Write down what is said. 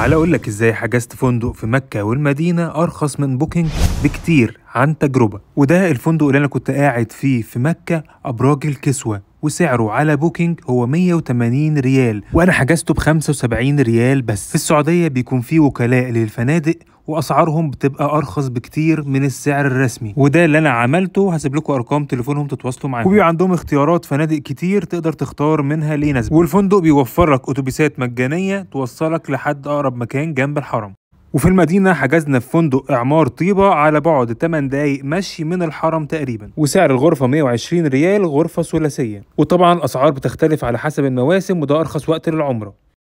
تعال اقول لك ازاي حجزت فندق في مكه والمدينه ارخص من بوكينج بكتير عن تجربه وده الفندق اللي انا كنت قاعد فيه في مكه ابراج الكسوه وسعره على بوكينج هو 180 ريال وانا حجزته ب 75 ريال بس في السعوديه بيكون في وكلاء للفنادق واسعارهم بتبقى ارخص بكتير من السعر الرسمي وده اللي انا عملته هسيب لكم ارقام تليفونهم تتواصلوا معاهم وبيبقى عندهم اختيارات فنادق كتير تقدر تختار منها اللي يناسبك والفندق بيوفر لك اتوبيسات مجانيه توصلك لحد اقرب مكان جنب الحرم وفي المدينة حجزنا في فندق إعمار طيبة على بعد 8 دقايق مشي من الحرم تقريبا وسعر الغرفة 120 ريال غرفة ثلاثية وطبعا الأسعار بتختلف على حسب المواسم وده أرخص وقت للعمرة